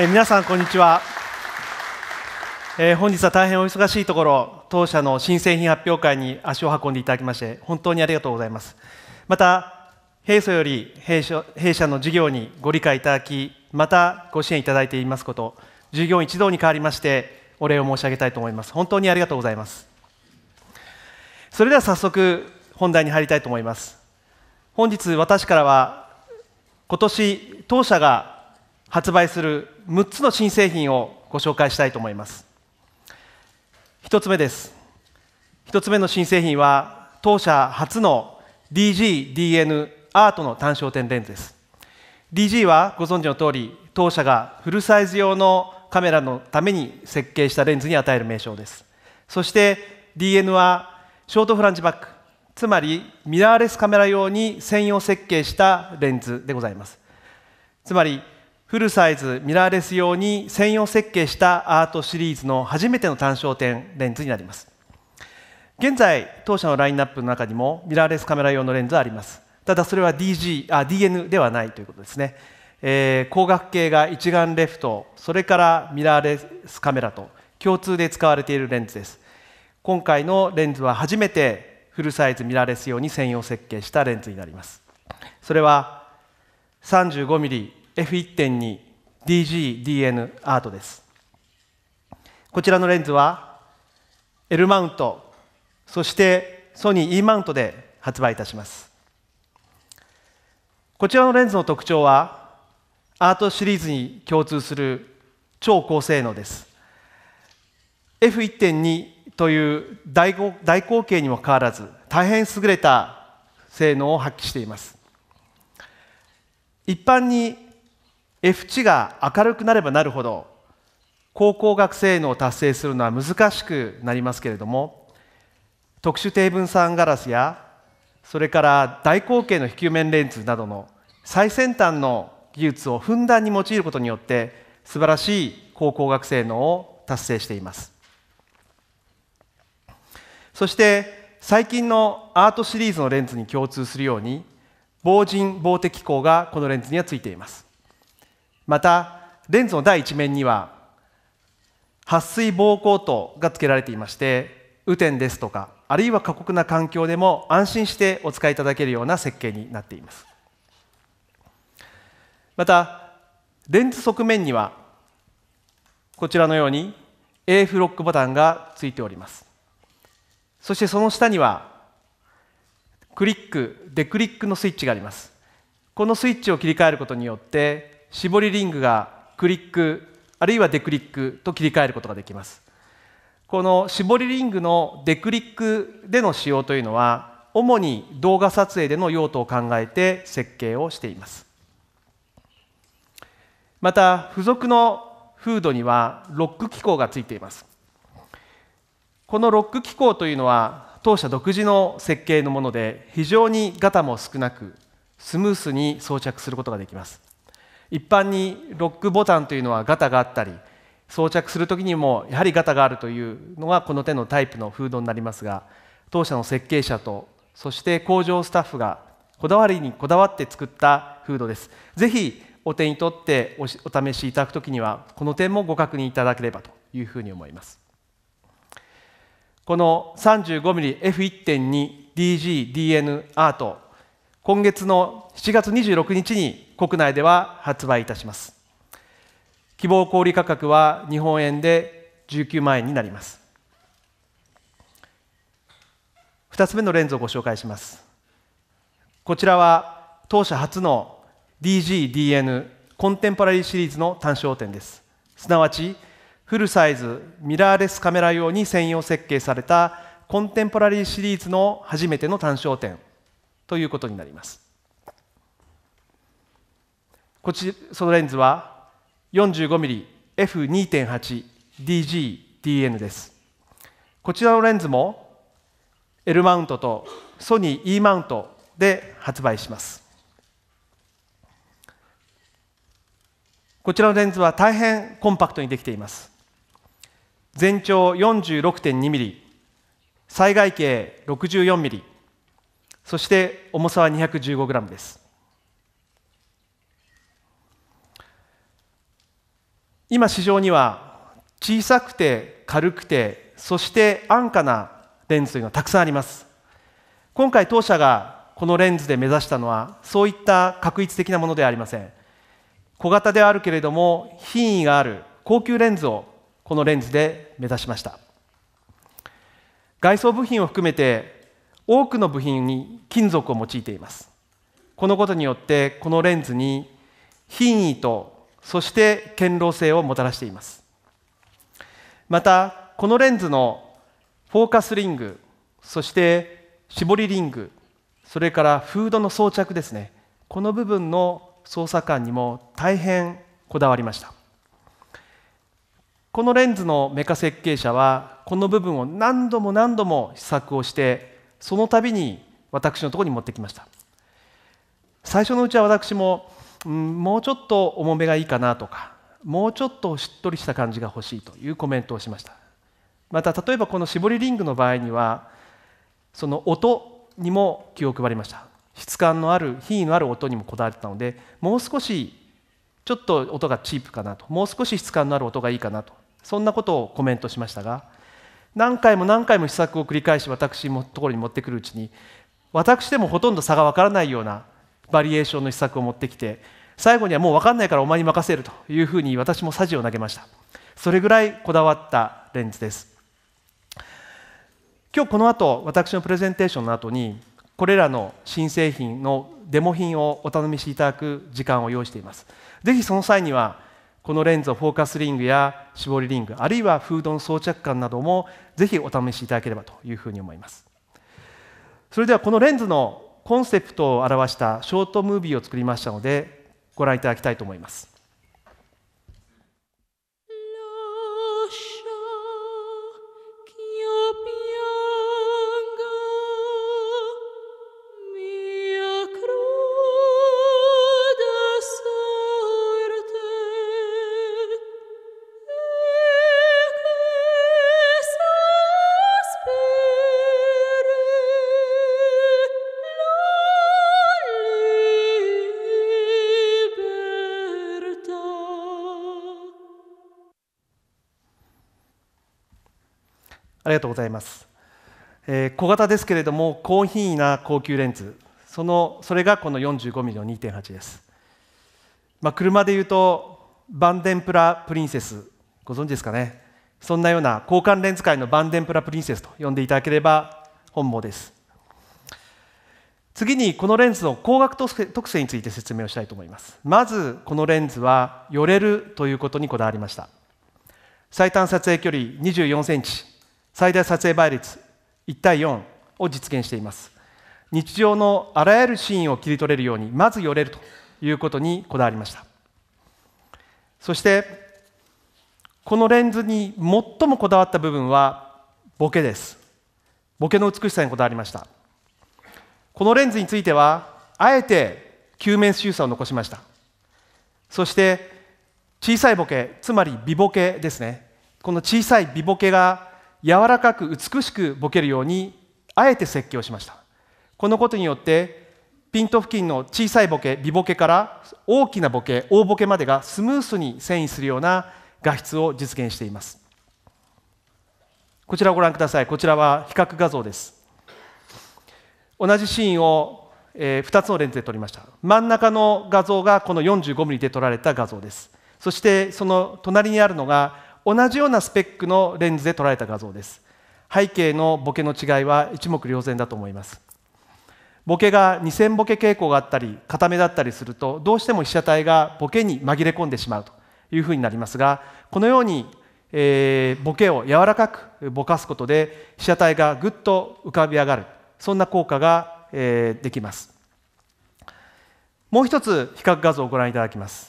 え皆さんこんにちは、えー、本日は大変お忙しいところ当社の新製品発表会に足を運んでいただきまして本当にありがとうございますまた平素より弊社弊社の事業にご理解いただきまたご支援いただいていますこと従業員一同に代わりましてお礼を申し上げたいと思います本当にありがとうございますそれでは早速本題に入りたいと思います本日私からは今年当社が発売する6つの新製品をご紹介したいと思います1つ目です1つ目の新製品は当社初の DGDN アートの単焦点レンズです DG はご存知の通り当社がフルサイズ用のカメラのために設計したレンズに与える名称ですそして DN はショートフランジバックつまりミラーレスカメラ用に専用設計したレンズでございますつまりフルサイズミラーレス用に専用設計したアートシリーズの初めての単焦点レンズになります現在当社のラインナップの中にもミラーレスカメラ用のレンズはありますただそれは DG あ DN ではないということですね、えー、光学系が一眼レフとそれからミラーレスカメラと共通で使われているレンズです今回のレンズは初めてフルサイズミラーレス用に専用設計したレンズになりますそれは 35mm F1.2 DGDN アートですこちらのレンズは L マウントそしてソニー E マウントで発売いたしますこちらのレンズの特徴はアートシリーズに共通する超高性能です F1.2 という大大口径にもかかわらず大変優れた性能を発揮しています一般に F 値が明るくなればなるほど高校学生能を達成するのは難しくなりますけれども特殊低分散ガラスやそれから大口径の非球面レンズなどの最先端の技術をふんだんに用いることによって素晴らしい高校学生能を達成していますそして最近のアートシリーズのレンズに共通するように防塵防滴光がこのレンズにはついていますまたレンズの第一面には撥水防光灯が付けられていまして雨天ですとかあるいは過酷な環境でも安心してお使いいただけるような設計になっていますまたレンズ側面にはこちらのように AF ロックボタンがついておりますそしてその下にはクリックデクリックのスイッチがありますこのスイッチを切り替えることによって絞りリングがクリックあるいはデクリックと切り替えることができますこの絞りリングのデクリックでの使用というのは主に動画撮影での用途を考えて設計をしていますまた付属のフードにはロック機構がついていますこのロック機構というのは当社独自の設計のもので非常にガタも少なくスムースに装着することができます一般にロックボタンというのはガタがあったり装着する時にもやはりガタがあるというのがこの手のタイプのフードになりますが当社の設計者とそして工場スタッフがこだわりにこだわって作ったフードですぜひお手に取ってお試しいただく時にはこの点もご確認いただければというふうに思いますこの 35mmF1.2DGDN アート今月の7月26日に国内では発売いたします希望小売価格は日本円で19万円になります2つ目のレンズをご紹介しますこちらは当社初の DGDN コンテンポラリーシリーズの単焦点ですすなわちフルサイズミラーレスカメラ用に専用設計されたコンテンポラリーシリーズの初めての単焦点ということになりますこちそのレンズは 45mmF2.8DGDN ですこちらのレンズも L マウントとソニー E マウントで発売しますこちらのレンズは大変コンパクトにできています全長 46.2mm 災害径 64mm そして重さは 215g です今市場には小さくて軽くてそして安価なレンズというのはたくさんあります今回当社がこのレンズで目指したのはそういった画一的なものではありません小型ではあるけれども品位がある高級レンズをこのレンズで目指しました外装部品を含めて多くの部品に金属を用いていますこのことによってこのレンズに品位とそして堅牢性をもたらしていますまたこのレンズのフォーカスリングそして絞りリングそれからフードの装着ですねこの部分の操作感にも大変こだわりましたこのレンズのメカ設計者はこの部分を何度も何度も試作をしてその度に私のところに持ってきました最初のうちは私もうん、もうちょっと重めがいいかなとかもうちょっとしっとりした感じが欲しいというコメントをしましたまた例えばこの絞りリングの場合にはその音にも気を配りました質感のある品位のある音にもこだわってたのでもう少しちょっと音がチープかなともう少し質感のある音がいいかなとそんなことをコメントしましたが何回も何回も試作を繰り返し私のところに持ってくるうちに私でもほとんど差が分からないようなバリエーションの施策を持ってきて最後にはもう分かんないからお前に任せるというふうに私もサジを投げましたそれぐらいこだわったレンズです今日この後私のプレゼンテーションの後にこれらの新製品のデモ品をお頼みしていただく時間を用意していますぜひその際にはこのレンズをフォーカスリングや絞りリングあるいはフードの装着感などもぜひお試しいただければというふうに思いますそれではこのレンズのコンセプトを表したショートムービーを作りましたのでご覧いただきたいと思いますありがとうございます、えー、小型ですけれども高品位な高級レンズそのそれがこの 45mm の2.8です、まあ、車でいうとバンデンプラプリンセスご存知ですかねそんなような交換レンズ界のバンデンプラプリンセスと呼んでいただければ本望です次にこのレンズの光学特性について説明をしたいと思いますまずこのレンズは寄れるということにこだわりました最短撮影距離24センチ最大撮影倍率1対4を実現しています日常のあらゆるシーンを切り取れるようにまず寄れるということにこだわりましたそしてこのレンズに最もこだわった部分はボケですボケの美しさにこだわりましたこのレンズについてはあえて球面収差を残しましたそして小さいボケつまり美ボケですねこの小さい美ボケが柔らかく美しくボケるようにあえて説教しましたこのことによってピント付近の小さいボケ微ボケから大きなボケ大ボケまでがスムースに遷移するような画質を実現していますこちらをご覧くださいこちらは比較画像です同じシーンを、え2つのレンズで撮りました真ん中の画像がこの 45mm で撮られた画像ですそしてその隣にあるのが同じようなスペックのレンズで捉えた画像です背景のボケの違いは一目瞭然だと思いますボケが2000ボケ傾向があったり固めだったりするとどうしても被写体がボケに紛れ込んでしまうというふうになりますがこのように、えー、ボケを柔らかくぼかすことで被写体がぐっと浮かび上がるそんな効果が、えー、できますもう一つ比較画像をご覧いただきます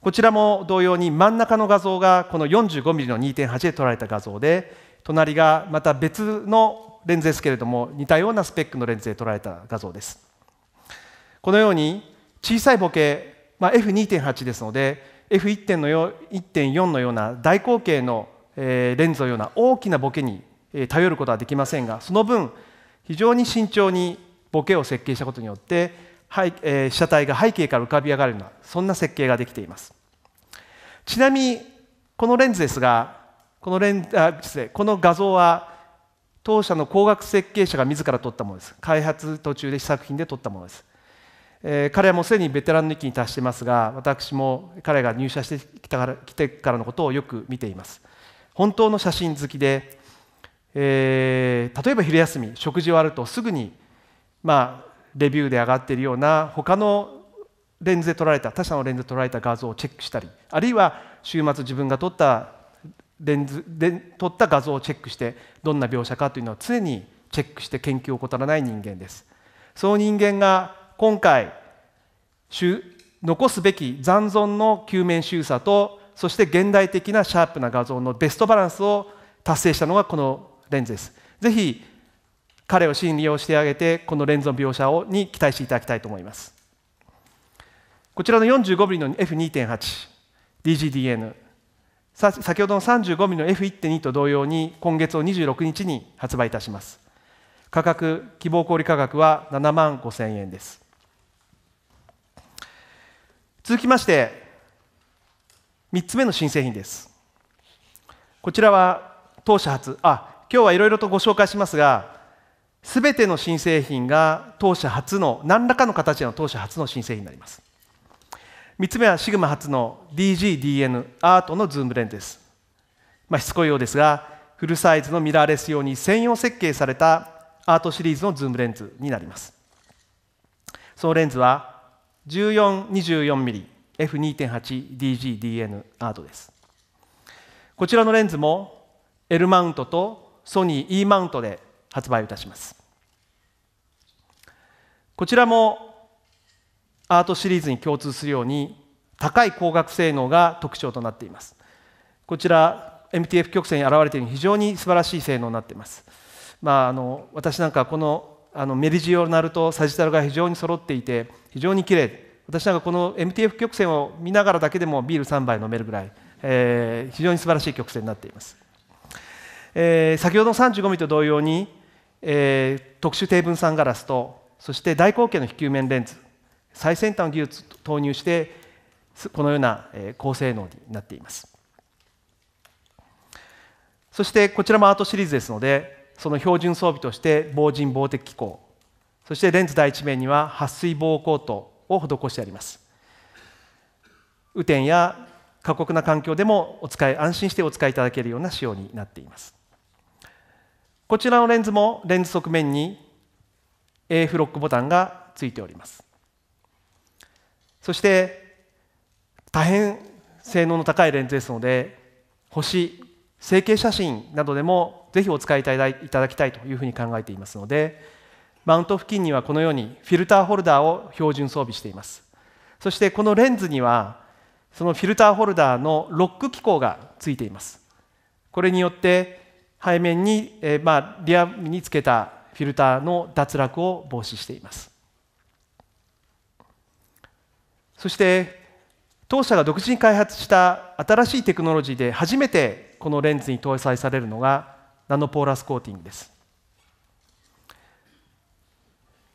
こちらも同様に真ん中の画像がこの 45mm の2.8で撮られた画像で隣がまた別のレンズですけれども似たようなスペックのレンズで撮られた画像ですこのように小さいボケ、まあ、F2.8 ですので F1.4 のよのような大口径のレンズのような大きなボケに頼ることはできませんがその分非常に慎重にボケを設計したことによって被写体が背景から浮かび上がるようなそんな設計ができていますちなみにこのレンズですがこのレンあ失礼この画像は当社の工学設計者が自ら撮ったものです開発途中で試作品で撮ったものです、えー、彼はもうすでにベテランの域に達していますが私も彼が入社してきたから来てからのことをよく見ています本当の写真好きで、えー、例えば昼休み食事終わるとすぐにまあレビューで上がっているような他のレンズで撮られた他社のレンズで撮られた画像をチェックしたりあるいは週末自分が撮ったレンズで撮った画像をチェックしてどんな描写かというのは常にチェックして研究を怠らない人間ですその人間が今回残すべき残存の球面収差とそして現代的なシャープな画像のベストバランスを達成したのがこのレンズですぜひ彼を信用してあげてこのレンズの描写をに期待していただきたいと思いますこちらの 45mm の F2.8DGDN 先ほどの 35mm の F1.2 と同様に今月を26日に発売いたします価格希望小売価格は7万5000円です続きまして3つ目の新製品ですこちらは当社初あ今日はいろいろとご紹介しますがすべての新製品が当社初の何らかの形の当社初の新製品になります3つ目はシグマ初の DGDN アートのズームレンズです、まあ、しつこいようですがフルサイズのミラーレス用に専用設計されたアートシリーズのズームレンズになりますそのレンズは 1424mmF2.8DGDN アートですこちらのレンズも L マウントとソニー E マウントで発売いたしますこちらもアートシリーズに共通するように高い光学性能が特徴となっていますこちら MTF 曲線に表れている非常に素晴らしい性能になっています、まあ、あの私なんかこのあのメリジオナルとサジタルが非常に揃っていて非常に綺麗私なんかこの MTF 曲線を見ながらだけでもビール3杯飲めるぐらい、えー、非常に素晴らしい曲線になっています、えー、先ほどの 35mm と同様に、えー、特殊低分散ガラスとそして大口径の非球面レンズ最先端の技術を投入してこのような高性能になっていますそしてこちらもアートシリーズですのでその標準装備として防塵防滴機構そしてレンズ第一面には撥水防コートを施してあります雨天や過酷な環境でもお使い安心してお使いいただけるような仕様になっていますこちらのレンズもレンズ側面にフロックボタンがついておりますそして大変性能の高いレンズですので星成形写真などでもぜひお使いいただきたいというふうに考えていますのでマウント付近にはこのようにフィルターホルダーを標準装備していますそしてこのレンズにはそのフィルターホルダーのロック機構がついていますこれによって背面に、えまあ、リアにつけたフィルターの脱落を防止していますそして当社が独自に開発した新しいテクノロジーで初めてこのレンズに搭載されるのがナノポーラスコーティングです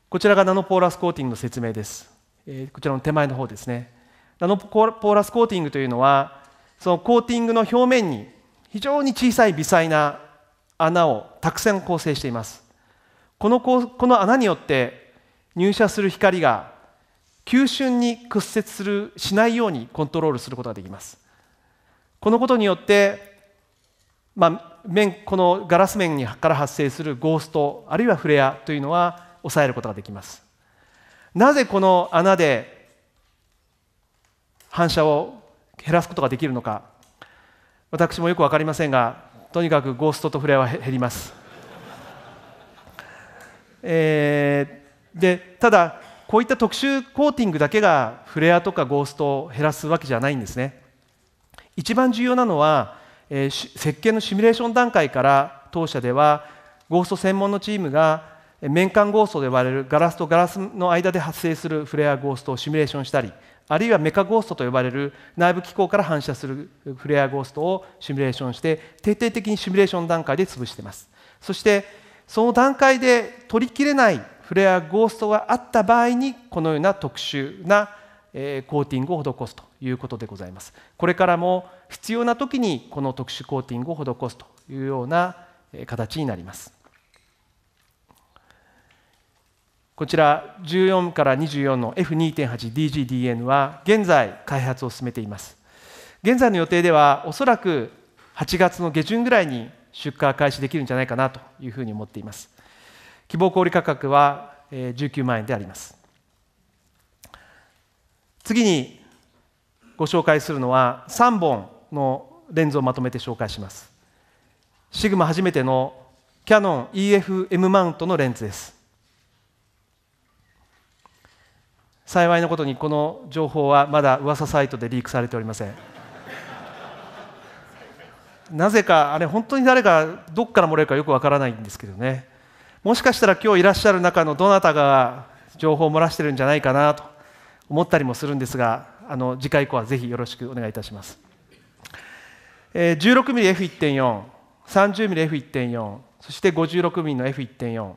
こちらがナノポーラスコーティングの説明ですこちらの手前の方ですねナノポーラスコーティングというのはそのコーティングの表面に非常に小さい微細な穴をたくさん構成していますこのこの穴によって入射する光が急峻に屈折するしないようにコントロールすることができますこのことによって、まあ、面このガラス面から発生するゴーストあるいはフレアというのは抑えることができますなぜこの穴で反射を減らすことができるのか私もよく分かりませんがとにかくゴーストとフレアは減りますえー、でただこういった特殊コーティングだけがフレアとかゴーストを減らすわけじゃないんですね一番重要なのは、えー、設計のシミュレーション段階から当社ではゴースト専門のチームが面間ゴーストでばれるガラスとガラスの間で発生するフレアゴーストをシミュレーションしたりあるいはメカゴーストと呼ばれる内部機構から反射するフレアゴーストをシミュレーションして徹底的にシミュレーション段階で潰していますそしてその段階で取りきれないフレアゴーストがあった場合にこのような特殊なコーティングを施すということでございますこれからも必要な時にこの特殊コーティングを施すというような形になりますこちら14から24の F2.8DGDN は現在開発を進めています現在の予定ではおそらく8月の下旬ぐらいに出荷開始できるんじゃないかなというふうに思っています希望小売価格は19万円であります次にご紹介するのは3本のレンズをまとめて紹介しますシグマ初めてのキヤノン EFM マウントのレンズです幸いなことにこの情報はまだ噂サイトでリークされておりませんなぜかあれ本当に誰がどっから漏れるかよくわからないんですけどねもしかしたら今日いらっしゃる中のどなたが情報を漏らしてるんじゃないかなと思ったりもするんですがあの次回以降はぜひよろしくお願いいたします、え 16mmF1.4 30mmF1.4 そして 56mm の F1.4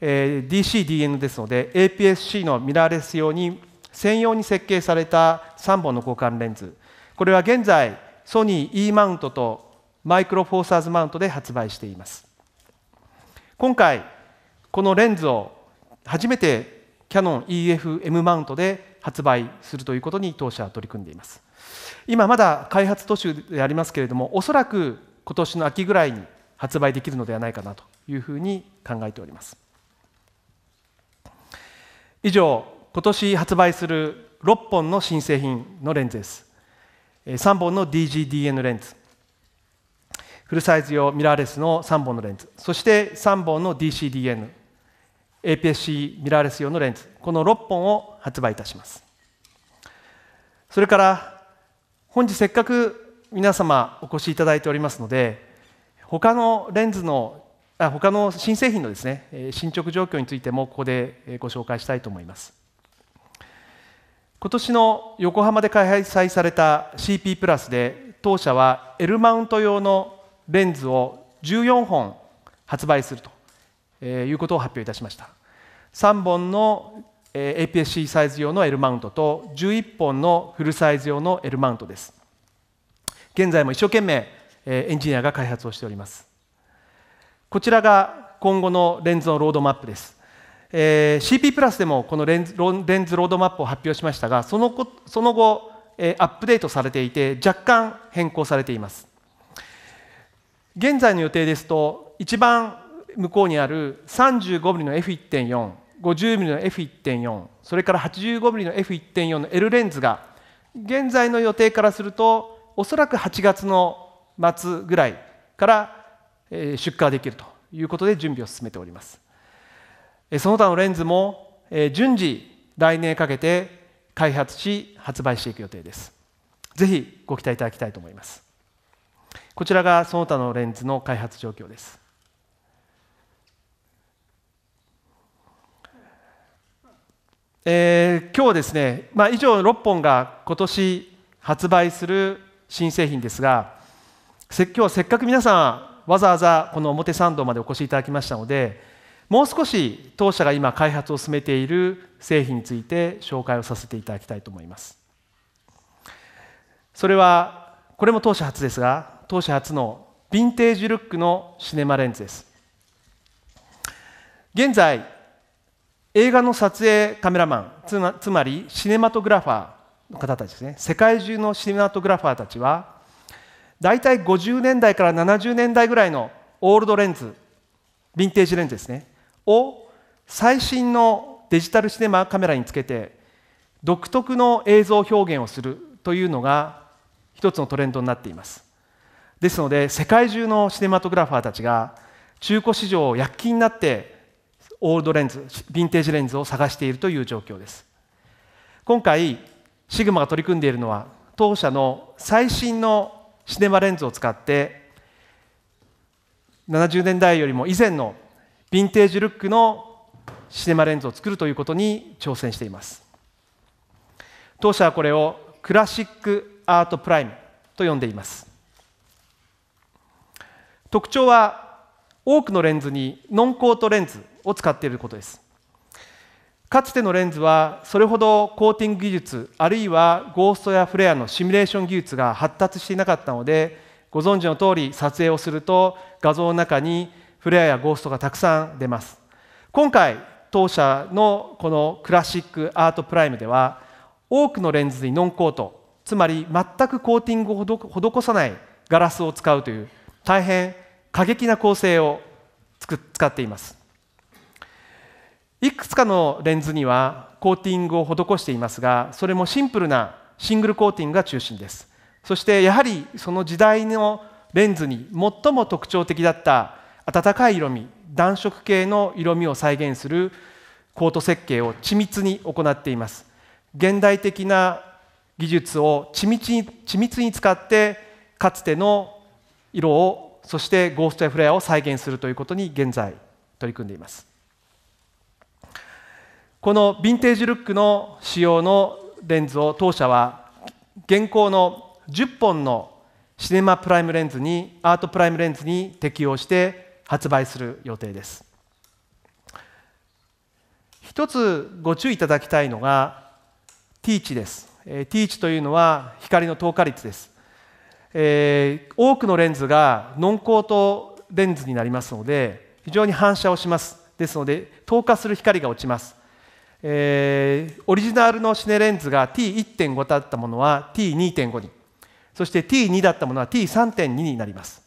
え DCDN ですので APS-C のミラーレス用に専用に設計された3本の交換レンズこれは現在ソニー E マウントとマイクロフォーサーズマウントで発売しています今回このレンズを初めてキャノン EFM マウントで発売するということに当社は取り組んでいます今まだ開発途中でありますけれどもおそらく今年の秋ぐらいに発売できるのではないかなというふうに考えております以上今年発売する6本の新製品のレンズです3本の DGDN レンズフルサイズ用ミラーレスの3本のレンズそして3本の DCDN APS-C ミラーレス用のレンズこの6本を発売いたしますそれから本日せっかく皆様お越しいただいておりますので他のレンズのあ他の新製品のですね進捗状況についてもここでご紹介したいと思います今年の横浜で開催された CP プラスで当社は L マウント用のレンズを14本発売するということを発表いたしました3本の APS-C サイズ用の L マウントと11本のフルサイズ用の L マウントです現在も一生懸命エンジニアが開発をしておりますこちらが今後のレンズのロードマップですえー、CP プラスでもこのレンズロードマップを発表しましたがその後その後、えー、アップデートされていて若干変更されています現在の予定ですと一番向こうにある 35mm の F1.4 50mm の F1.4 それから 85mm の F1.4 の L レンズが現在の予定からするとおそらく8月の末ぐらいから出荷できるということで準備を進めております。その他のレンズも順次来年かけて開発し発売していく予定ですぜひご期待いただきたいと思いますこちらがその他のレンズの開発状況ですえー、今日はですね、まあ、以上6本が今年発売する新製品ですが今日せっかく皆さんわざわざこの表参道までお越しいただきましたのでもう少し当社が今開発を進めている製品について紹介をさせていただきたいと思いますそれはこれも当社初ですが当社初のヴィンテージルックのシネマレンズです現在映画の撮影カメラマンつまりシネマトグラファーの方たちですね世界中のシネマトグラファーたちは大体50年代から70年代ぐらいのオールドレンズヴィンテージレンズですねを最新のデジタルシネマカメラにつけて独特の映像表現をするというのが一つのトレンドになっていますですので世界中のシネマトグラファーたちが中古市場を躍起になってオールドレンズヴィンテージレンズを探しているという状況です今回シグマが取り組んでいるのは当社の最新のシネマレンズを使って70年代よりも以前のヴィンテージルックのシネマレンズを作るということに挑戦しています当社はこれをクラシックアートプライムと呼んでいます特徴は多くのレンズにノンコートレンズを使っていることですかつてのレンズはそれほどコーティング技術あるいはゴーストやフレアのシミュレーション技術が発達していなかったのでご存知の通り撮影をすると画像の中にフレアやゴーストがたくさん出ます今回当社のこのクラシックアートプライムでは多くのレンズにノンコートつまり全くコーティングを施さないガラスを使うという大変過激な構成を使っていますいくつかのレンズにはコーティングを施していますがそれもシンプルなシングルコーティングが中心ですそしてやはりその時代のレンズに最も特徴的だった暖かい色味暖色系の色味を再現するコート設計を緻密に行っています現代的な技術を緻密に緻密に使ってかつての色をそしてゴーストやフレアを再現するということに現在取り組んでいますこのヴィンテージルックの仕様のレンズを当社は現行の10本のシネマプライムレンズにアートプライムレンズに適用して発売する予定です一つご注意いただきたいのがティーチです、t ー、ティーチというのは光の透過率です、えー、多くのレンズがノンートレンズになりますので非常に反射をしますですので透過する光が落ちますえー、オリジナルのシネレンズが T1.5 だったものは T2.5 にそして T2 だったものは T3.2 になります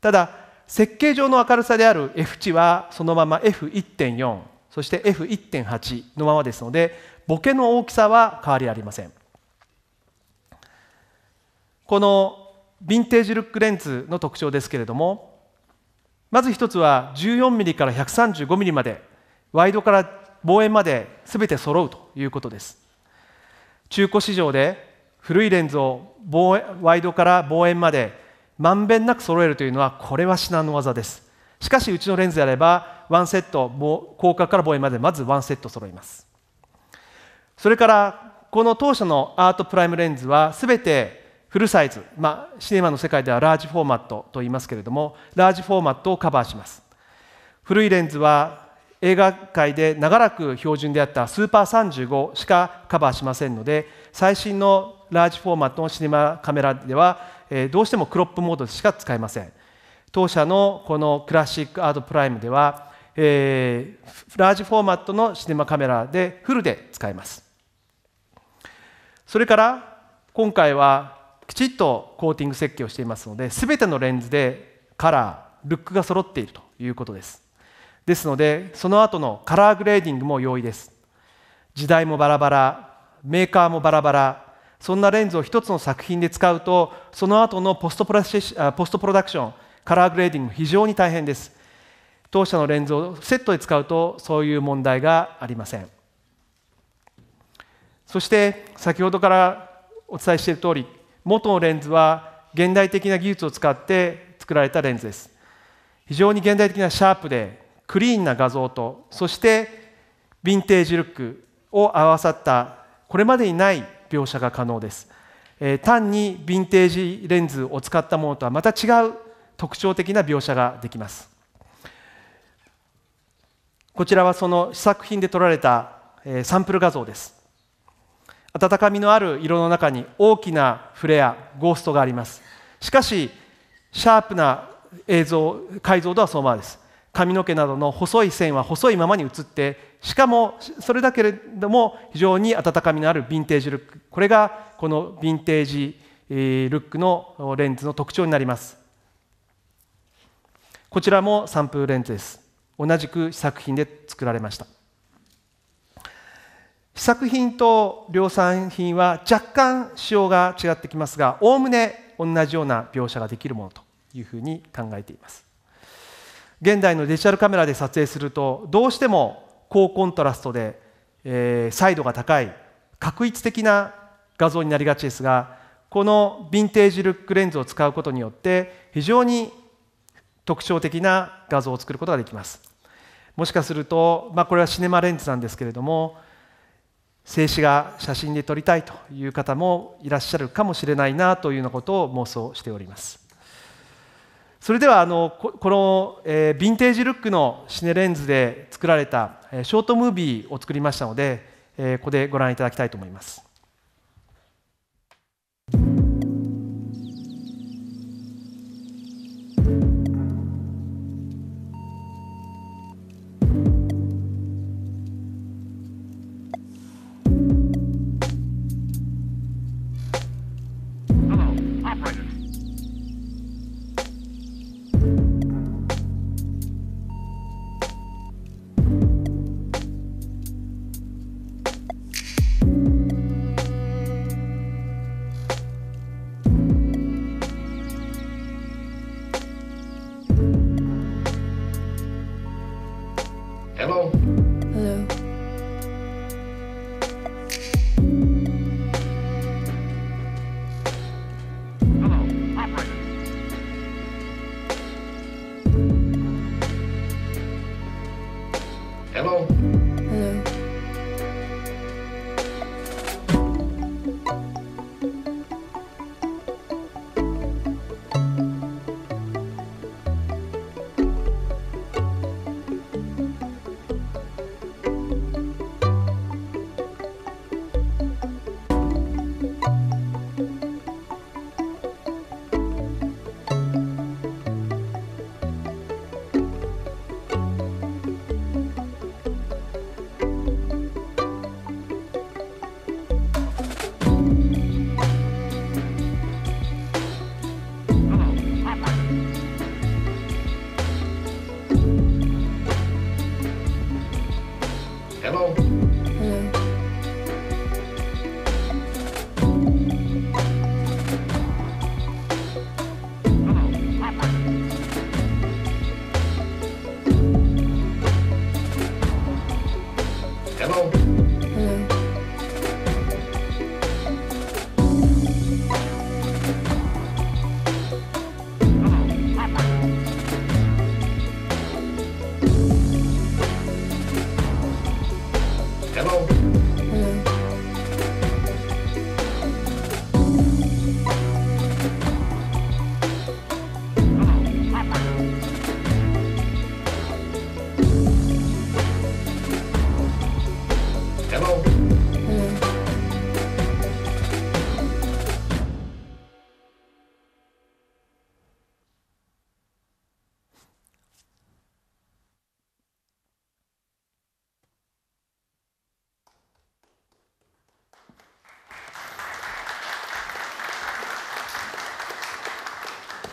ただ設計上の明るさである F 値はそのまま F1.4 そして F1.8 のままですのでボケの大きさは変わりありませんこのヴィンテージルックレンズの特徴ですけれどもまず一つは 14mm から 135mm までワイドから望遠まで全て揃うということです中古市場で古いレンズをワイドから望遠までまんべんなく揃えるというのはこれは至難の技ですしかしうちのレンズであれば1セット広角から望遠までまず1セット揃いますそれからこの当初のアートプライムレンズはすべてフルサイズ、まあ、シネマの世界ではラージフォーマットと言いますけれどもラージフォーマットをカバーします古いレンズは映画界で長らく標準であったスーパー35しかカバーしませんので最新のラージフォーマットのシネマカメラではえどうしてもクロップモードしか使えません当社のこのクラシックアートプライムでは、えー、ラージフォーマットのシネマカメラでフルで使えますそれから今回はきちっとコーティング設計をしていますので全てのレンズでカラールックが揃っているということですですのでその後のカラーグレーディングも容易です時代もバラバラメーカーもバラバラそんなレンズを一つの作品で使うとその後のポストプロポストプロダクションカラーグレーディング非常に大変です当社のレンズをセットで使うとそういう問題がありませんそして先ほどからお伝えしている通り元のレンズは現代的な技術を使って作られたレンズです非常に現代的なシャープでクリーンな画像とそしてヴィンテージルックを合わさったこれまでにない描写が可能です、えー、単にヴィンテージレンズを使ったものとはまた違う特徴的な描写ができますこちらはその試作品で撮られた、えー、サンプル画像です温かみのある色の中に大きなフレアゴーストがありますしかしシャープな映像解像度はそのままです髪の毛などの細い線は細いままに移ってしかもそれだけれども非常に温かみのあるヴィンテージルックこれがこのヴィンテージルックのレンズの特徴になりますこちらもサンプルレンズです同じく試作品で作られました試作品と量産品は若干仕様が違ってきますがおおむね同じような描写ができるものというふうに考えています現代のデジタルカメラで撮影するとどうしても高コントラストで、えー、彩度が高い画一的な画像になりがちですがこのヴィンテージルックレンズを使うことによって非常に特徴的な画像を作ることができますもしかすると、まあ、これはシネマレンズなんですけれども静止画写真で撮りたいという方もいらっしゃるかもしれないなというようなことを妄想しておりますそれではあのこの、えヴィンテージルックのシネレンズで作られた、えショートムービーを作りましたので、えここでご覧いただきたいと思います。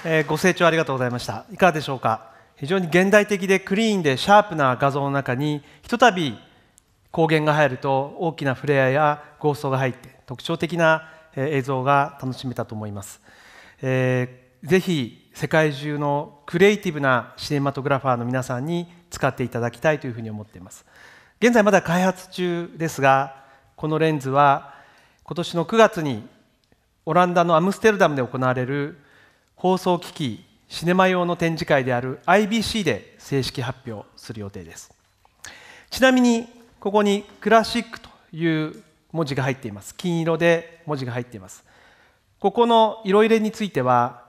えー、ご清聴ありがとうございましたいかがでしょうか非常に現代的でクリーンでシャープな画像の中にひとたび光源が入ると大きなフレアやゴーストが入って特徴的な映像が楽しめたと思います、えー、ぜひ世界中のクリエイティブなシネマトグラファーの皆さんに使っていただきたいというふうに思っています現在まだ開発中ですがこのレンズは今年の9月にオランダのアムステルダムで行われる放送機器シネマ用の展示会である IBC で正式発表する予定ですちなみにここにクラシックという文字が入っています金色で文字が入っていますここの色入れについては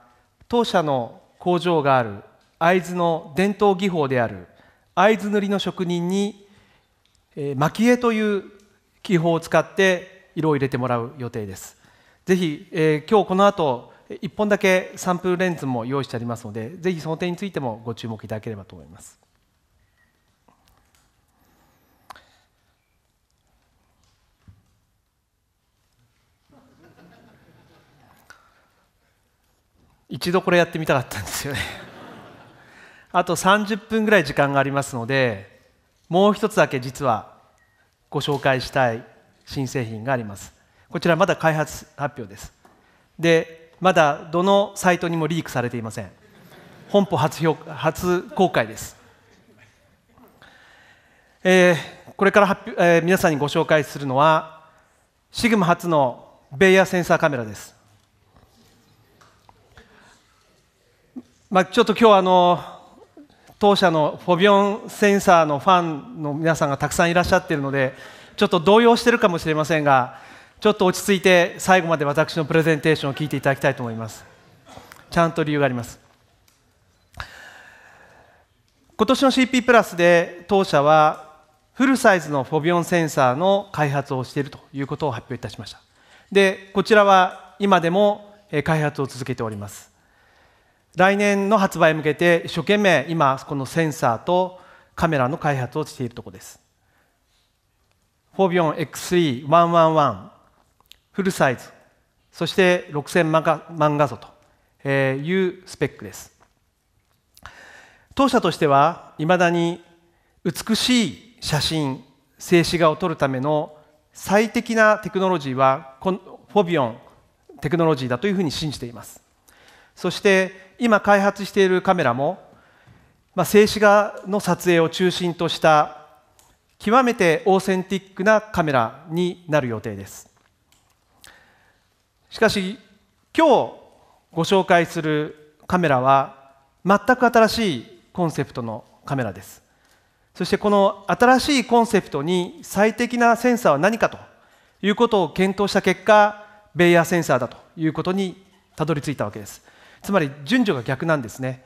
当社の工場がある会津の伝統技法である会津塗りの職人に蒔絵という技法を使って色を入れてもらう予定ですぜひ、えー、今日この後1本だけサンプルレンズも用意してありますのでぜひその点についてもご注目いただければと思います。一度これやってみたかったんですよねあと30分ぐらい時間がありますのでもう一つだけ実はご紹介したい新製品がありますこちらまだ開発発表ですでまだどのサイトにもリークされていません本表初公開です、えー、これから発表、えー、皆さんにご紹介するのはシグマ初のベイヤーセンサーカメラです、まあ、ちょっと今日あの当社のフォビオンセンサーのファンの皆さんがたくさんいらっしゃっているのでちょっと動揺してるかもしれませんがちょっと落ち着いて最後まで私のプレゼンテーションを聞いていただきたいと思いますちゃんと理由があります今年の CP プラスで当社はフルサイズのフォビオンセンサーの開発をしているということを発表いたしましたでこちらは今でも開発を続けております来年の発売に向けて一生懸命今このセンサーとカメラの開発をしているところですフォビオン X3111 フルサイズそして6000万画素というスペックです当社としてはいまだに美しい写真静止画を撮るための最適なテクノロジーはフォビオンテクノロジーだというふうに信じていますそして今開発しているカメラも、まあ、静止画の撮影を中心とした極めてオーセンティックなカメラになる予定ですしかし今日ご紹介するカメラは全く新しいコンセプトのカメラですそしてこの新しいコンセプトに最適なセンサーは何かということを検討した結果ベイヤーセンサーだということにたどり着いたわけですつまり順序が逆なんですね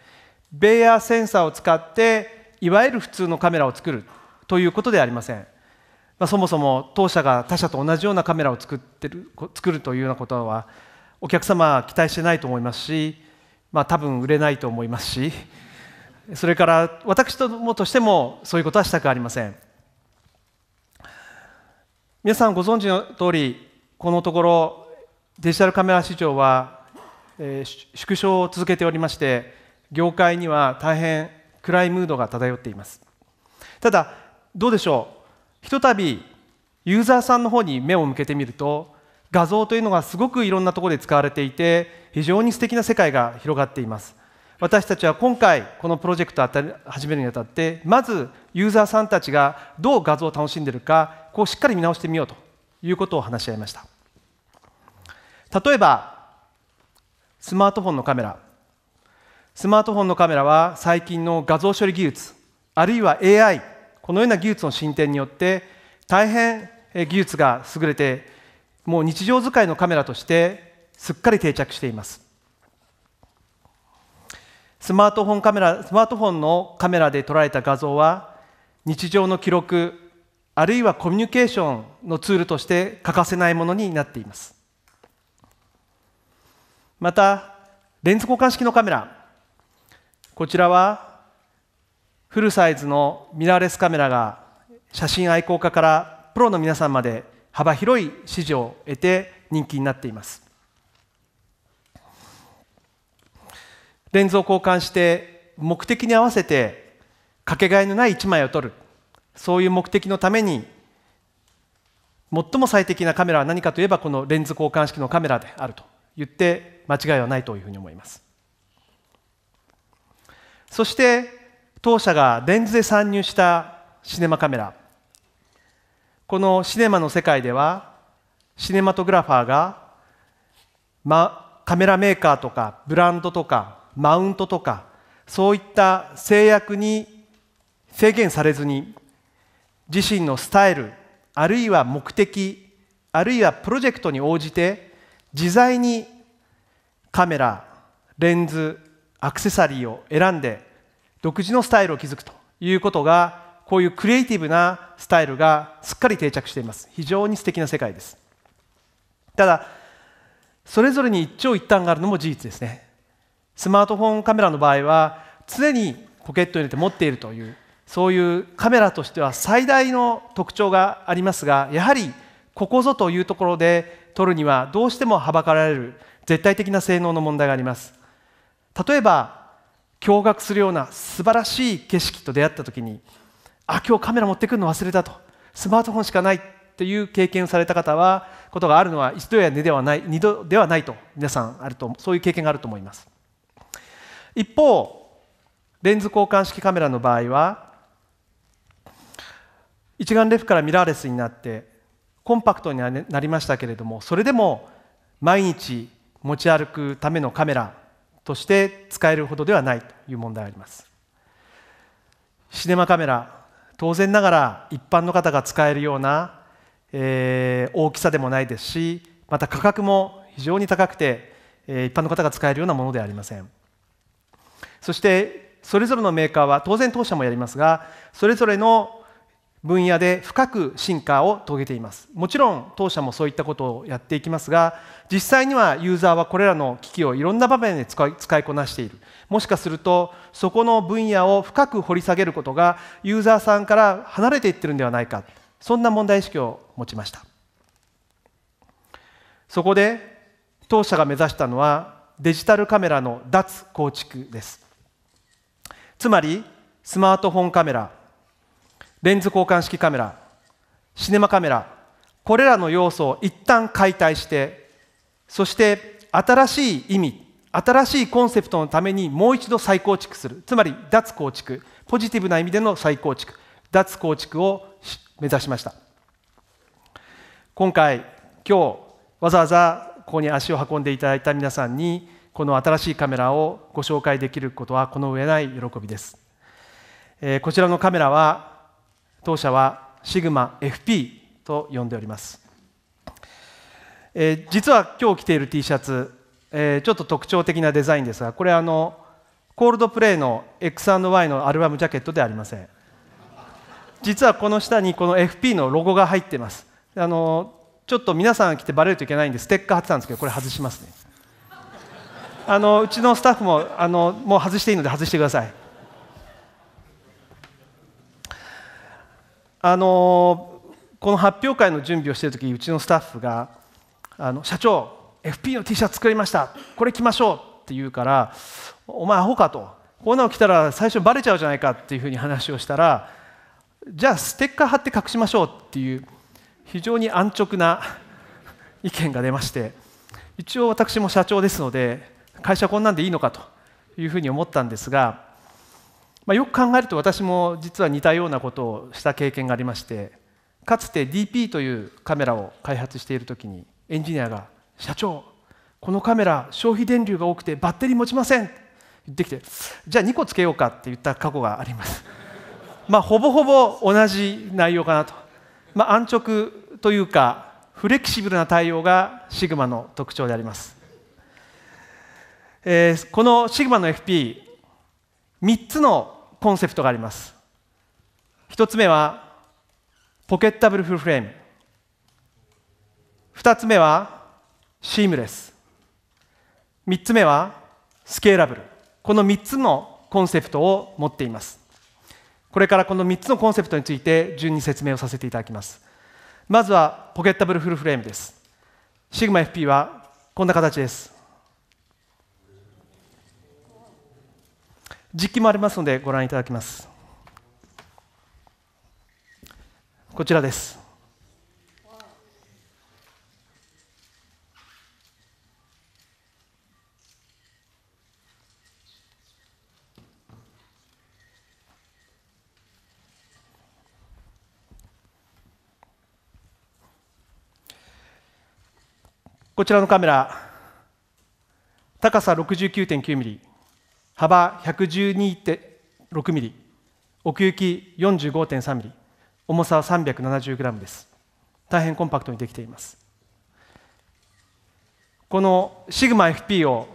ベイヤーセンサーを使っていわゆる普通のカメラを作るということではありませんまあ、そもそも当社が他社と同じようなカメラを作ってる作るというようなことはお客様は期待してないと思いますし、まあ、多分売れないと思いますしそれから私どもとしてもそういうことはしたくありません皆さんご存知の通りこのところデジタルカメラ市場は、え縮小を続けておりまして業界には大変暗いムードが漂っていますただどうでしょうひとたびユーザーさんの方に目を向けてみると画像というのがすごくいろんなところで使われていて非常に素敵な世界が広がっています私たちは今回このプロジェクトを始めるにあたってまずユーザーさんたちがどう画像を楽しんでいるかこうしっかり見直してみようということを話し合いました例えばスマートフォンのカメラスマートフォンのカメラは最近の画像処理技術あるいは AI このような技術の進展によって大変技術が優れてもう日常使いのカメラとしてすっかり定着していますスマートフォンカメラスマートフォンのカメラで捉えた画像は日常の記録あるいはコミュニケーションのツールとして欠かせないものになっていますまたレンズ交換式のカメラこちらはフルサイズのミラーレスカメラが写真愛好家からプロの皆さんまで幅広い支持を得て人気になっていますレンズを交換して目的に合わせてかけがえのない1枚を撮るそういう目的のために最も最適なカメラは何かといえばこのレンズ交換式のカメラであると言って間違いはないというふうに思いますそして当社がレンズで参入したシネマカメラこのシネマの世界ではシネマトグラファーが、ま、カメラメーカーとかブランドとかマウントとかそういった制約に制限されずに自身のスタイルあるいは目的あるいはプロジェクトに応じて自在にカメラレンズアクセサリーを選んで独自のスタイルを築くということがこういうクリエイティブなスタイルがすっかり定着しています非常に素敵な世界ですただそれぞれに一長一短があるのも事実ですねスマートフォンカメラの場合は常にポケットに入れて持っているというそういうカメラとしては最大の特徴がありますがやはりここぞというところで撮るにはどうしてもはばかられる絶対的な性能の問題があります例えば驚愕するような素晴らしい景色と出会った時にあ今日カメラ持ってくるの忘れたとスマートフォンしかないという経験をされた方はことがあるのは一度や二ではない二度ではないと皆さんあるとそういう経験があると思います一方レンズ交換式カメラの場合は一眼レフからミラーレスになってコンパクトになりましたけれどもそれでも毎日持ち歩くためのカメラとして使えるほどではないという問題がありますシネマカメラ当然ながら一般の方が使えるような、えー、大きさでもないですしまた価格も非常に高くて、えー、一般の方が使えるようなものではありませんそしてそれぞれのメーカーは当然当社もやりますがそれぞれの分野で深く進化を遂げていますもちろん当社もそういったことをやっていきますが実際にはユーザーはこれらの機器をいろんな場面で使いこなしているもしかするとそこの分野を深く掘り下げることがユーザーさんから離れていってるんではないかそんな問題意識を持ちましたそこで当社が目指したのはデジタルカメラの脱構築ですつまりスマートフォンカメラレンズ交換式カメラシネマカメラこれらの要素を一旦解体してそして新しい意味新しいコンセプトのためにもう一度再構築するつまり脱構築ポジティブな意味での再構築脱構築を目指しました今回今日わざわざここに足を運んでいただいた皆さんにこの新しいカメラをご紹介できることはこの上ない喜びです、えー、こちらのカメラは当社はシグマ FP と呼んでおります、えー、実は今日着ている T シャツ、えー、ちょっと特徴的なデザインですがこれあのコールドプレイの X&Y のアルバムジャケットではありません実はこの下にこの FP のロゴが入ってますあのちょっと皆さん来てバレるといけないんでステッカー貼ってたんですけどこれ外しますねあのうちのスタッフもあのもう外していいので外してくださいあのこの発表会の準備をしている時うちのスタッフがあの「社長 FP の T シャツ作りましたこれ着ましょう」って言うから「お前アホか」と「こんなの着たら最初バレちゃうじゃないか」っていうふうに話をしたら「じゃあステッカー貼って隠しましょう」っていう非常に安直な 意見が出まして一応私も社長ですので会社こんなんでいいのかというふうに思ったんですがまあ、よく考えると私も実は似たようなことをした経験がありましてかつて DP というカメラを開発している時にエンジニアが「社長このカメラ消費電流が多くてバッテリー持ちません」って言ってきて「じゃあ2個つけようか」って言った過去があります。まあ、ほぼほぼ同じ内容かなと、まあ、安直というかフレキシブルな対応がシグマの特徴であります、えー、このシグマの FP3 つのコンセプトがあります1つ目はポケッタブルフルフレーム2つ目はシームレス3つ目はスケーラブルこの3つのコンセプトを持っていますこれからこの3つのコンセプトについて順に説明をさせていただきますまずはポケッタブルフルフレームですシグマ FP はこんな形です実機もありますのでご覧いただきますこちらですこちらのカメラ高さ69.9ミリ幅112.6ミリ、奥行き45.3ミリ、重さは370グラムです。大変コンパクトにできています。このシグマ FP を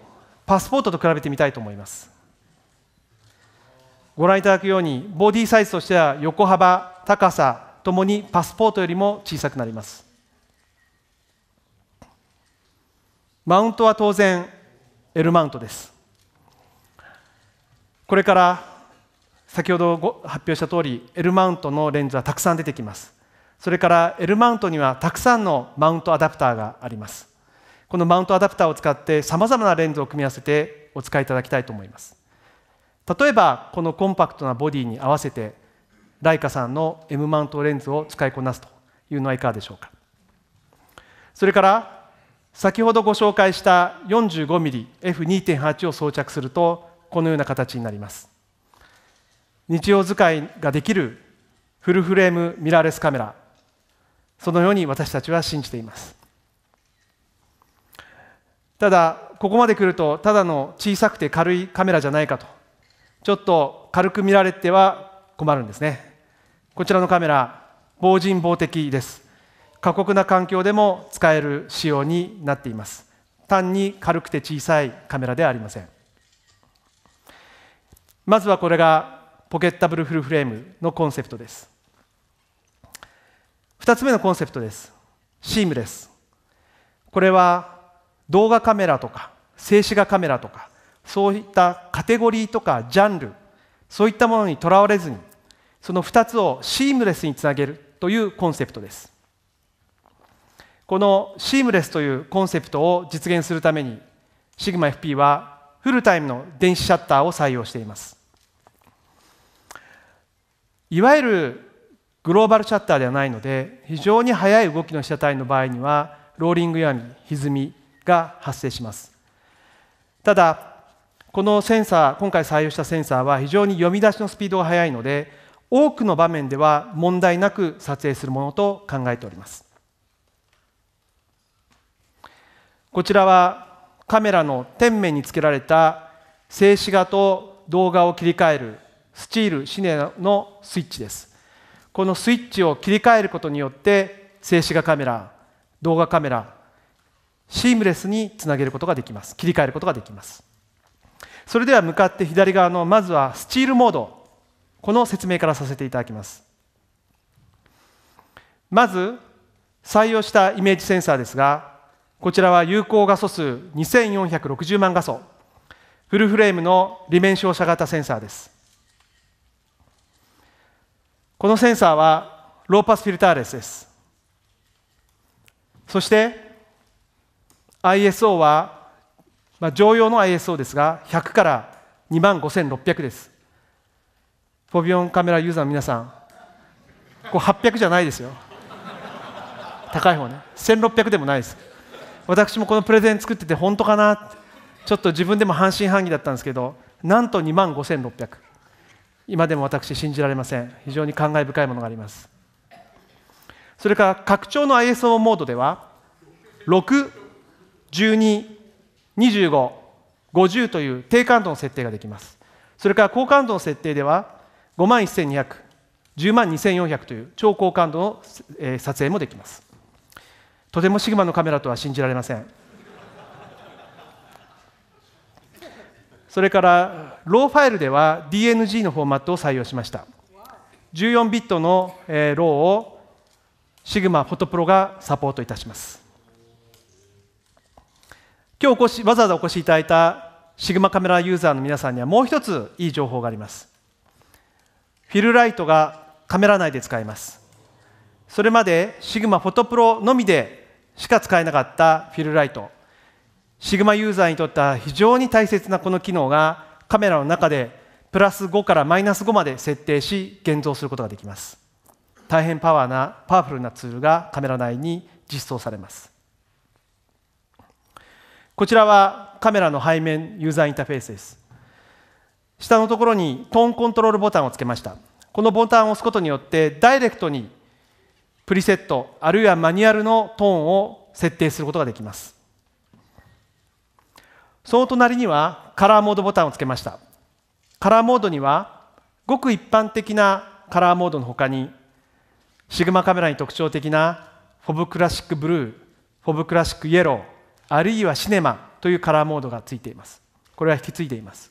パスポートと比べてみたいと思います。ご覧いただくように、ボディサイズとしては横幅、高さともにパスポートよりも小さくなります。マウントは当然 L マウントです。これから先ほど発表した通りエルマウントのレンズはたくさん出てきますそれからエルマウントにはたくさんのマウントアダプターがありますこのマウントアダプターを使ってさまざまなレンズを組み合わせてお使いいただきたいと思います例えばこのコンパクトなボディに合わせてライカさんの M マウントレンズを使いこなすというのはいかがでしょうかそれから先ほどご紹介した 45mmF2.8 を装着するとこのような形になります日用使いができるフルフレームミラーレスカメラそのように私たちは信じていますただここまで来るとただの小さくて軽いカメラじゃないかとちょっと軽く見られては困るんですねこちらのカメラ防塵防滴です過酷な環境でも使える仕様になっています単に軽くて小さいカメラではありませんまずはこれがポケッタブルフルフレームのコンセプトです2つ目のコンセプトですシームレスこれは動画カメラとか静止画カメラとかそういったカテゴリーとかジャンルそういったものにとらわれずにその2つをシームレスにつなげるというコンセプトですこのシームレスというコンセプトを実現するために SIGMAFP はフルタイムの電子シャッターを採用していますいわゆるグローバルシャッターではないので非常に速い動きの被写体の場合にはローリング闇歪みが発生しますただこのセンサー今回採用したセンサーは非常に読み出しのスピードが速いので多くの場面では問題なく撮影するものと考えておりますこちらはカメラの天面につけられた静止画と動画を切り替えるスチールシネのスイッチですこのスイッチを切り替えることによって静止画カメラ動画カメラシームレスにつなげることができます切り替えることができますそれでは向かって左側のまずはスチールモードこの説明からさせていただきますまず採用したイメージセンサーですがこちらは有効画素数2460万画素フルフレームの理面照射型センサーですこのセンサーはローパスフィルターレスですそして ISO は、まあ、常用の ISO ですが100から2万5600ですフォビオンカメラユーザーの皆さんこう800じゃないですよ高い方ね1600でもないです私もこのプレゼン作ってて本当かなちょっと自分でも半信半疑だったんですけどなんと2万5600今でも私信じられません非常に感慨深いものがありますそれから拡張の ISO モードでは6122550という低感度の設定ができますそれから高感度の設定では5万1200 10万2400という超高感度の撮影もできますとてもシグマのカメラとは信じられませんそれからローファイルでは DNG のフォーマットを採用しました14ビットのローを Sigma フォトプロがサポートいたします今日お越しわざわざお越しいただいた Sigma カメラユーザーの皆さんにはもう一ついい情報がありますフィルライトがカメラ内で使えますそれまで Sigma フォトプロのみでしか使えなかったフィルライトシグマユーザーにとっては非常に大切なこの機能がカメラの中でプラス5からマイナス5まで設定し現像することができます大変パワーなパワフルなツールがカメラ内に実装されますこちらはカメラの背面ユーザーインターフェースです下のところにトーンコントロールボタンをつけましたこのボタンを押すことによってダイレクトにプリセットあるいはマニュアルのトーンを設定することができますその隣にはカラーモードボタンをつけましたカラーモードにはごく一般的なカラーモードのほかにシグマカメラに特徴的なフォブクラシックブルーフォブクラシックイエローあるいはシネマというカラーモードがついていますこれは引き継いでいます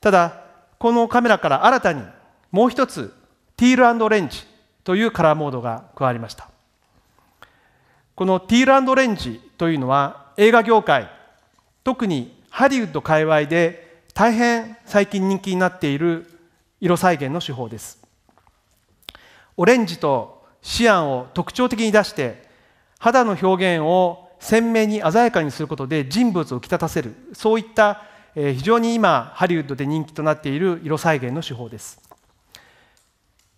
ただこのカメラから新たにもう一つティールオレンジというカラーモードが加わりましたこのティールオレンジというのは映画業界特にハリウッド界隈で大変最近人気になっている色再現の手法ですオレンジとシアンを特徴的に出して肌の表現を鮮明に鮮やかにすることで人物を浮き立たせるそういった非常に今ハリウッドで人気となっている色再現の手法です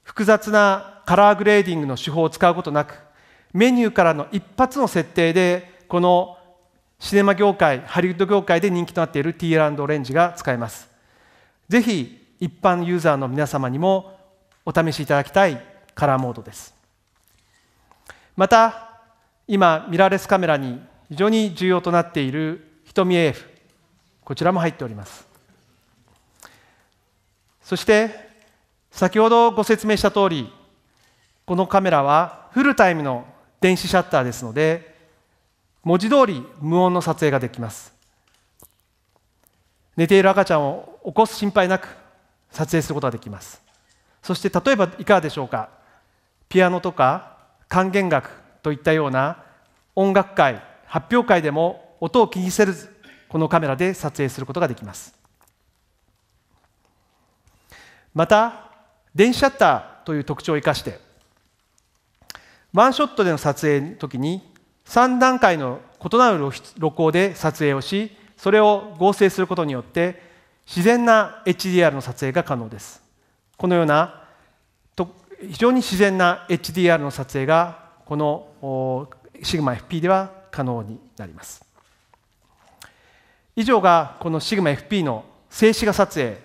複雑なカラーグレーディングの手法を使うことなくメニューからの一発の設定でこのシネマ業界、ハリウッド業界で人気となっている T&L レンジが使えます。ぜひ一般ユーザーの皆様にもお試しいただきたいカラーモードです。また、今、ミラーレスカメラに非常に重要となっている瞳 AF、こちらも入っております。そして、先ほどご説明した通り、このカメラはフルタイムの電子シャッターですので、文字通り無音の撮影ができます寝ている赤ちゃんを起こす心配なく撮影することができますそして例えばいかがでしょうかピアノとか管弦楽といったような音楽会発表会でも音を気にせずこのカメラで撮影することができますまた電子シャッターという特徴を生かしてワンショットでの撮影の時に3段階の異なる露光で撮影をしそれを合成することによって自然な HDR の撮影が可能ですこのような非常に自然な HDR の撮影がこのシグマ FP では可能になります以上がこのシグマ FP の静止画撮影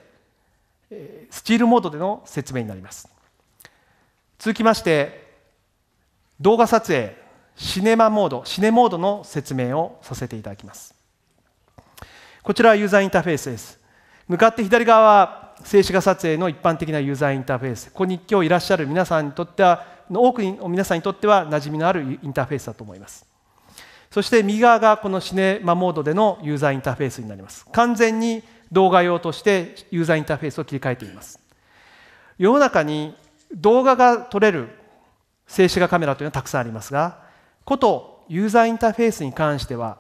スチールモードでの説明になります続きまして動画撮影シネマモードシネモードの説明をさせていただきますこちらはユーザーインターフェースです向かって左側は静止画撮影の一般的なユーザーインターフェースここに今日いらっしゃる皆さんにとっては多くの皆さんにとっては馴染みのあるインターフェースだと思いますそして右側がこのシネマモードでのユーザーインターフェースになります完全に動画用としてユーザーインターフェースを切り替えています世の中に動画が撮れる静止画カメラというのはたくさんありますがことユーザーインターフェースに関しては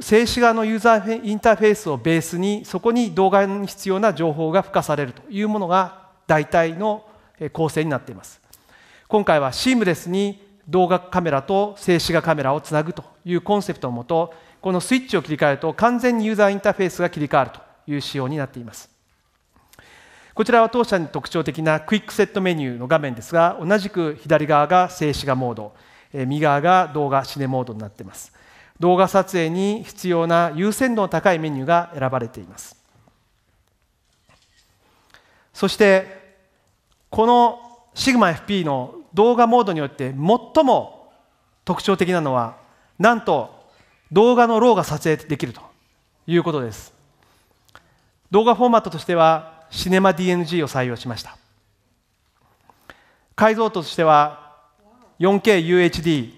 静止画のユーザーインターフェースをベースにそこに動画に必要な情報が付加されるというものが大体の構成になっています今回はシームレスに動画カメラと静止画カメラをつなぐというコンセプトのもとこのスイッチを切り替えると完全にユーザーインターフェースが切り替わるという仕様になっていますこちらは当社に特徴的なクイックセットメニューの画面ですが同じく左側が静止画モード右側が動画シネモードになっています動画撮影に必要な優先度の高いメニューが選ばれていますそしてこのシグマ FP の動画モードによって最も特徴的なのはなんと動画のローが撮影できるということです動画フォーマットとしてはシネマ DNG を採用しました解像度としては 4KUHD、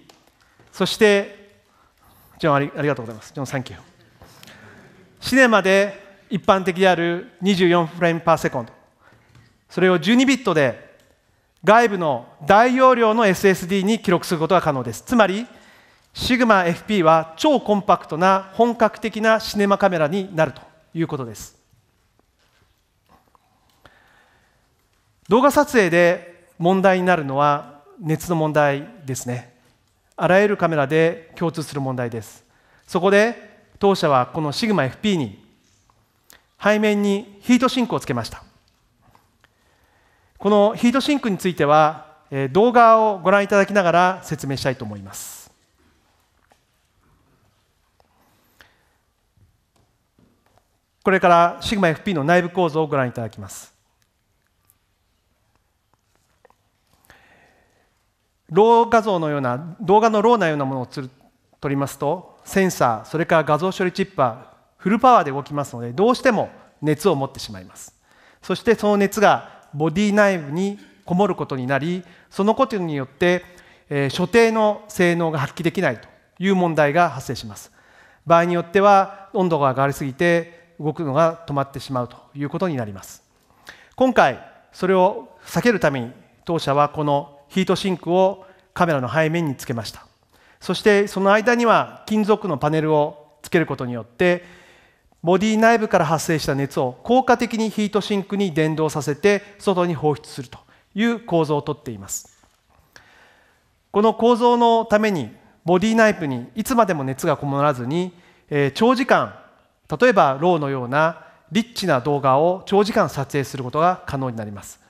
そして、ジョンありありがとうございます。ジョン、サンキュー。シネマで一般的である24フレームパーセコンド、それを12ビットで外部の大容量の SSD に記録することが可能です。つまり、シグマ FP は超コンパクトな本格的なシネマカメラになるということです。動画撮影で問題になるのは熱の問題ですねあらゆるカメラで共通する問題ですそこで当社はこのシグマ FP に背面にヒートシンクをつけましたこのヒートシンクについては動画をご覧いただきながら説明したいと思いますこれからシグマ FP の内部構造をご覧いただきますロー画像のような動画のローなようなものを取りますとセンサーそれから画像処理チップはフルパワーで動きますのでどうしても熱を持ってしまいますそしてその熱がボディ内部にこもることになりそのことによって、えー、所定の性能が発揮できないという問題が発生します場合によっては温度が上がりすぎて動くのが止まってしまうということになります今回それを避けるために当社はこのヒートシンクをカメラの背面につけましたそしてその間には金属のパネルをつけることによってボディ内部から発生した熱を効果的にヒートシンクに伝導させて外に放出するという構造をとっていますこの構造のためにボディ内部にいつまでも熱がこもらずに、えー、長時間例えばローのようなリッチな動画を長時間撮影することが可能になります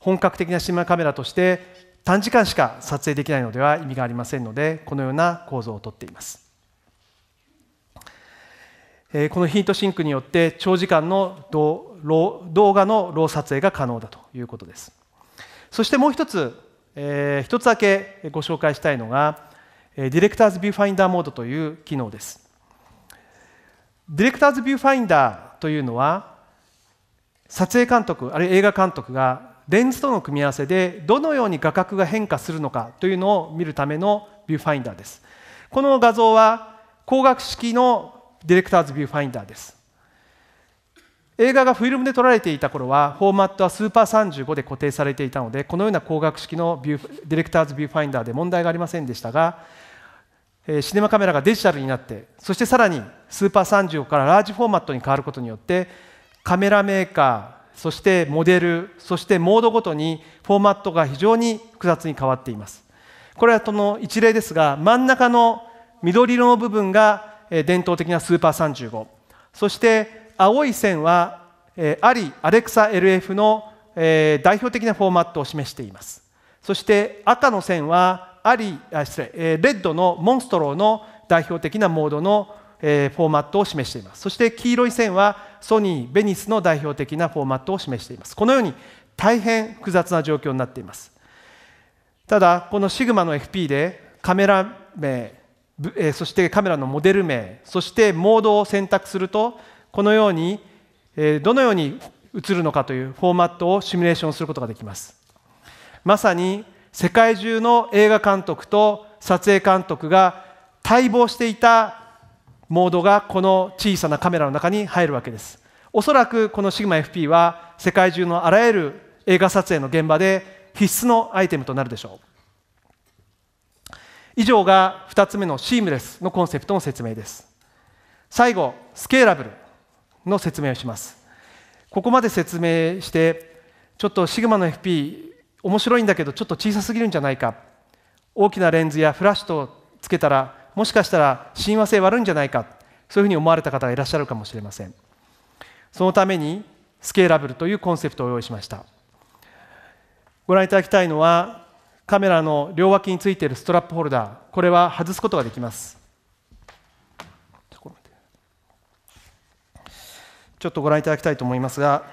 本格的なシマカメラとして短時間しか撮影できないのでは意味がありませんのでこのような構造をとっていますこのヒートシンクによって長時間の動画のロー撮影が可能だということですそしてもう一つ、え一つだけご紹介したいのがディレクターズビューファインダーモードという機能ですディレクターズビューファインダーというのは撮影監督あるいは映画監督がレンズとの組み合わせでどのように画角が変化するのかというのを見るためのビューファインダーですこの画像は光学式のディレクターズビューファインダーです映画がフィルムで撮られていた頃はフォーマットはスーパー35で固定されていたのでこのような光学式のビューディレクターズビューファインダーで問題がありませんでしたがシネマカメラがデジタルになってそしてさらにスーパー35からラージフォーマットに変わることによってカメラメーカーそしてモデルそしてモードごとにフォーマットが非常に複雑に変わっていますこれはその一例ですが真ん中の緑色の部分が伝統的なスーパー35そして青い線はアリアレクサ LF の代表的なフォーマットを示していますそして赤の線はアリあ失礼レッドのモンストローの代表的なモードのえフォーマットを示していますそして黄色い線はソニーベニスの代表的なフォーマットを示していますこのように大変複雑な状況になっていますただこのシグマの FP でカメラ名そしてカメラのモデル名そしてモードを選択するとこのようにどのように映るのかというフォーマットをシミュレーションすることができますまさに世界中の映画監督と撮影監督が待望していたモードがこの小さなカメラの中に入るわけですおそらくこのシグマ FP は世界中のあらゆる映画撮影の現場で必須のアイテムとなるでしょう以上が2つ目のシームレスのコンセプトの説明です最後スケーラブルの説明をしますここまで説明してちょっとシグマの FP 面白いんだけどちょっと小さすぎるんじゃないか大きなレンズやフラッシュとつけたらもしかしたら親和性悪いんじゃないかそういうふうに思われた方がいらっしゃるかもしれませんそのためにスケーラブルというコンセプトを用意しましたご覧いただきたいのはカメラの両脇についているストラップホルダーこれは外すことができますちょっとご覧いただきたいと思いますが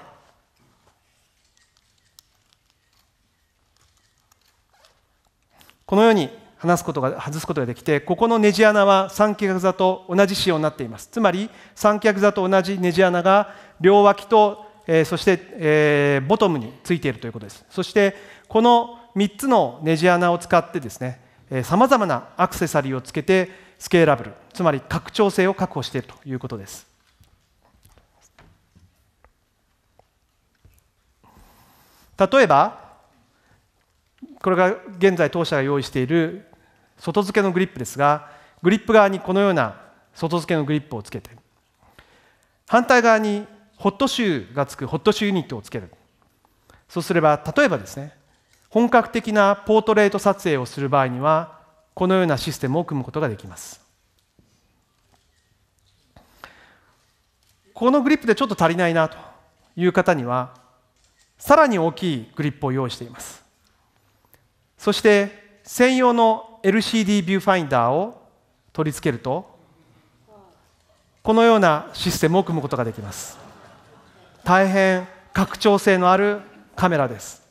このように話すことが外すことができてここのネジ穴は三脚座と同じ仕様になっていますつまり三脚座と同じネジ穴が両脇と、えー、そして、えー、ボトムについているということですそしてこの3つのネジ穴を使ってですねさまざまなアクセサリーをつけてスケーラブルつまり拡張性を確保しているということです例えばこれが現在当社が用意している外付けのグリップですがグリップ側にこのような外付けのグリップをつけて反対側にホットシューがつくホットシューユニットをつけるそうすれば例えばですね本格的なポートレート撮影をする場合にはこのようなシステムを組むことができますこのグリップでちょっと足りないなという方にはさらに大きいグリップを用意していますそして専用の LCD ビューファインダーを取り付けるとこのようなシステムを組むことができます大変拡張性のあるカメラです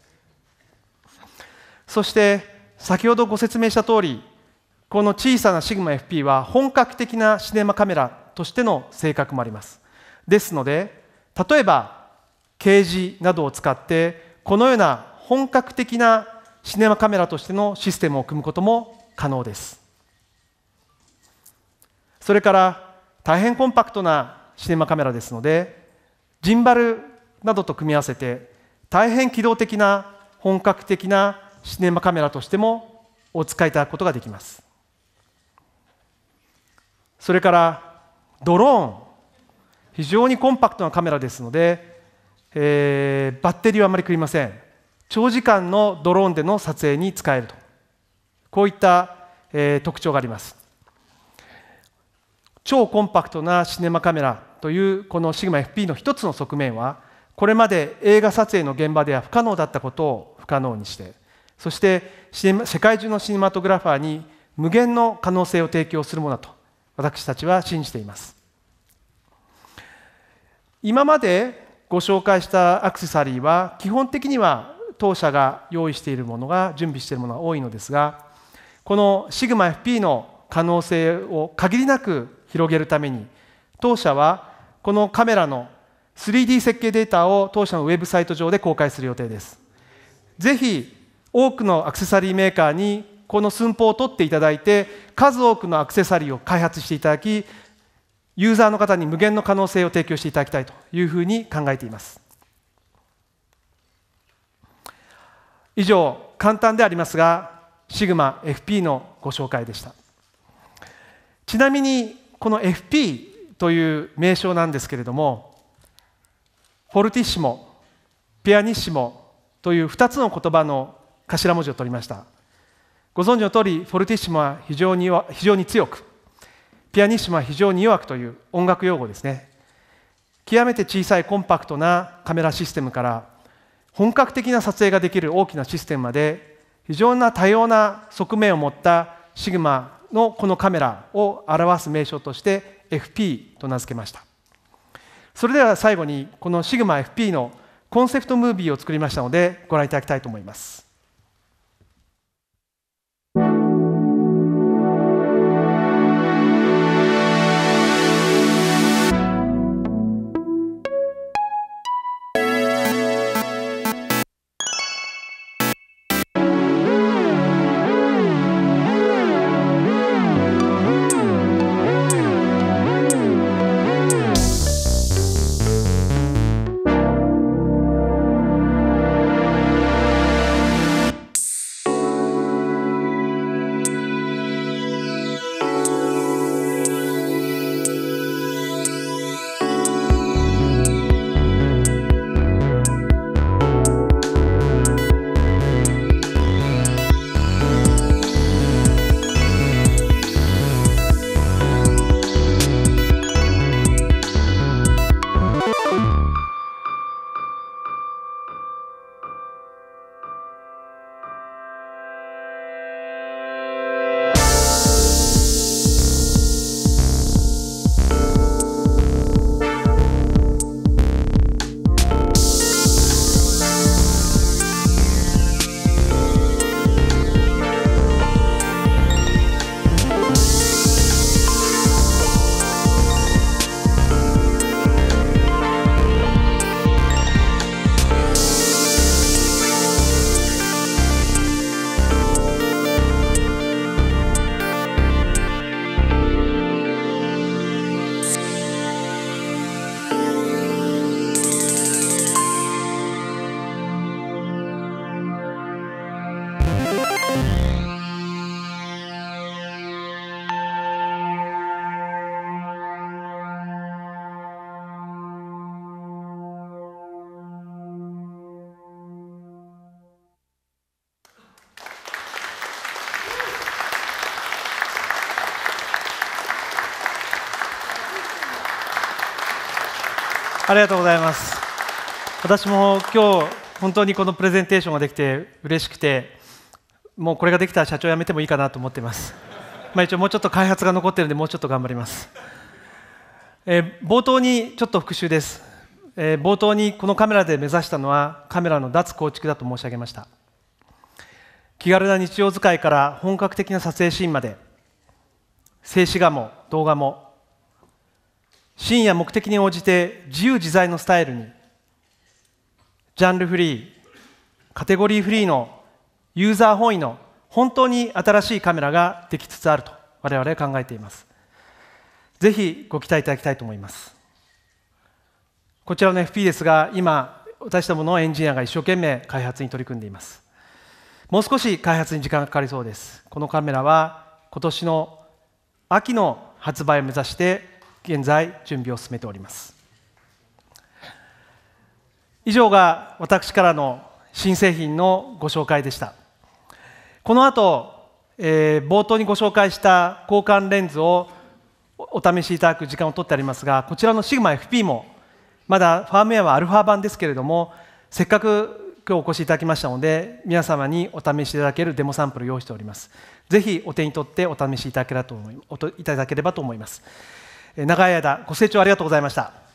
そして先ほどご説明した通りこの小さな SIGMAFP は本格的なシネマカメラとしての性格もありますですので例えばケージなどを使ってこのような本格的なシネマカメラとしてのシステムを組むことも可能ですそれから大変コンパクトなシネマカメラですのでジンバルなどと組み合わせて大変機動的な本格的なシネマカメラとしてもお使いいただくことができますそれからドローン非常にコンパクトなカメラですので、えー、バッテリーはあまり食いません長時間のドローンでの撮影に使えるとこういった、えー、特徴があります超コンパクトなシネマカメラというこのシグマ FP の一つの側面はこれまで映画撮影の現場では不可能だったことを不可能にしてそして世界中のシネマトグラファーに無限の可能性を提供するものだと私たちは信じています今までご紹介したアクセサリーは基本的には当社が用意しているものが準備しているものが多いのですがこのシグマ FP の可能性を限りなく広げるために当社はこのカメラの 3D 設計データを当社のウェブサイト上で公開する予定ですぜひ多くのアクセサリーメーカーにこの寸法を取っていただいて数多くのアクセサリーを開発していただきユーザーの方に無限の可能性を提供していただきたいというふうに考えています以上簡単でありますがシグマ FP のご紹介でしたちなみにこの FP という名称なんですけれどもフォルティッシモピアニッシモという2つの言葉の頭文字を取りましたご存知の通りフォルティッシモは非常に非常に強くピアニッシモは非常に弱くという音楽用語ですね極めて小さいコンパクトなカメラシステムから本格的な撮影ができる大きなシステムまで非常な多様な側面を持ったシグマのこのカメラを表す名称として FP と名付けましたそれでは最後にこのシグマ FP のコンセプトムービーを作りましたのでご覧いただきたいと思いますありがとうございます私も今日本当にこのプレゼンテーションができて嬉しくてもうこれができたら社長辞めてもいいかなと思っていますまあ一応もうちょっと開発が残ってるんでもうちょっと頑張りますえー、冒頭にちょっと復習です、えー、冒頭にこのカメラで目指したのはカメラの脱構築だと申し上げました気軽な日常使いから本格的な撮影シーンまで静止画も動画も深夜目的に応じて自由自在のスタイルにジャンルフリーカテゴリーフリーのユーザー本位の本当に新しいカメラができつつあると我々は考えていますぜひご期待いただきたいと思いますこちらの FP ですが今私どものエンジニアが一生懸命開発に取り組んでいますもう少し開発に時間がかかりそうですこのカメラは今年の秋の発売を目指して現在準備を進めております以上が私からの新製品のご紹介でしたこの後、えー、冒頭にご紹介した交換レンズをお試しいただく時間を取ってありますがこちらの SIGMAFP もまだファームウェアはアルファ版ですけれどもせっかく今日お越しいただきましたので皆様にお試しいただけるデモサンプルを用意しておりますぜひお手に取ってお試しいただければと思います長い間ご清聴ありがとうございました。